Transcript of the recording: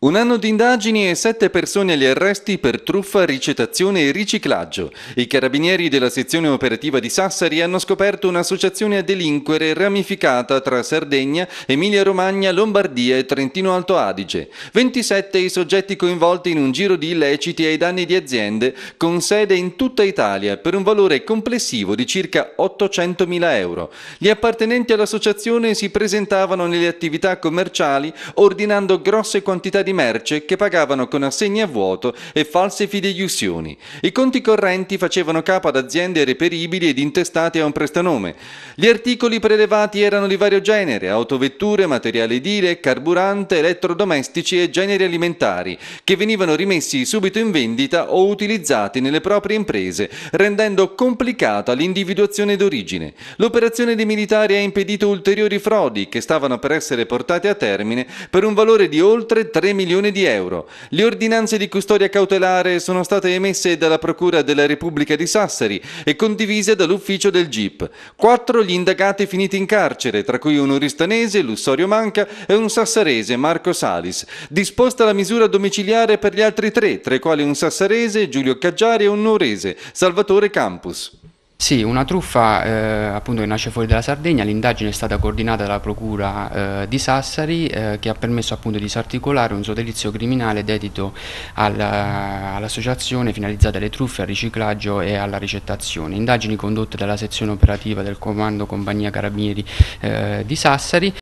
Un anno di indagini e sette persone agli arresti per truffa, ricettazione e riciclaggio. I carabinieri della sezione operativa di Sassari hanno scoperto un'associazione a delinquere ramificata tra Sardegna, Emilia-Romagna, Lombardia e Trentino-Alto Adige. 27 i soggetti coinvolti in un giro di illeciti ai danni di aziende con sede in tutta Italia per un valore complessivo di circa 800.000 euro. Gli appartenenti all'associazione si presentavano nelle attività commerciali ordinando grosse quantità di di merce che pagavano con assegni a vuoto e false fideiussioni. I conti correnti facevano capo ad aziende reperibili ed intestate a un prestanome. Gli articoli prelevati erano di vario genere, autovetture, materiale edile, carburante, elettrodomestici e generi alimentari, che venivano rimessi subito in vendita o utilizzati nelle proprie imprese, rendendo complicata l'individuazione d'origine. L'operazione dei militari ha impedito ulteriori frodi che stavano per essere portate a termine per un valore di oltre 3 milioni milioni di euro. Le ordinanze di custodia cautelare sono state emesse dalla Procura della Repubblica di Sassari e condivise dall'ufficio del GIP. Quattro gli indagati finiti in carcere, tra cui un uristanese, Lussorio Manca, e un sassarese, Marco Salis. Disposta la misura domiciliare per gli altri tre, tra i quali un sassarese, Giulio Caggiari e un norese, Salvatore Campus. Sì, una truffa eh, appunto che nasce fuori dalla Sardegna, l'indagine è stata coordinata dalla Procura eh, di Sassari eh, che ha permesso appunto di disarticolare un sodalizio criminale dedito all'associazione finalizzata alle truffe, al riciclaggio e alla ricettazione. Indagini condotte dalla sezione operativa del comando Compagnia Carabinieri eh, di Sassari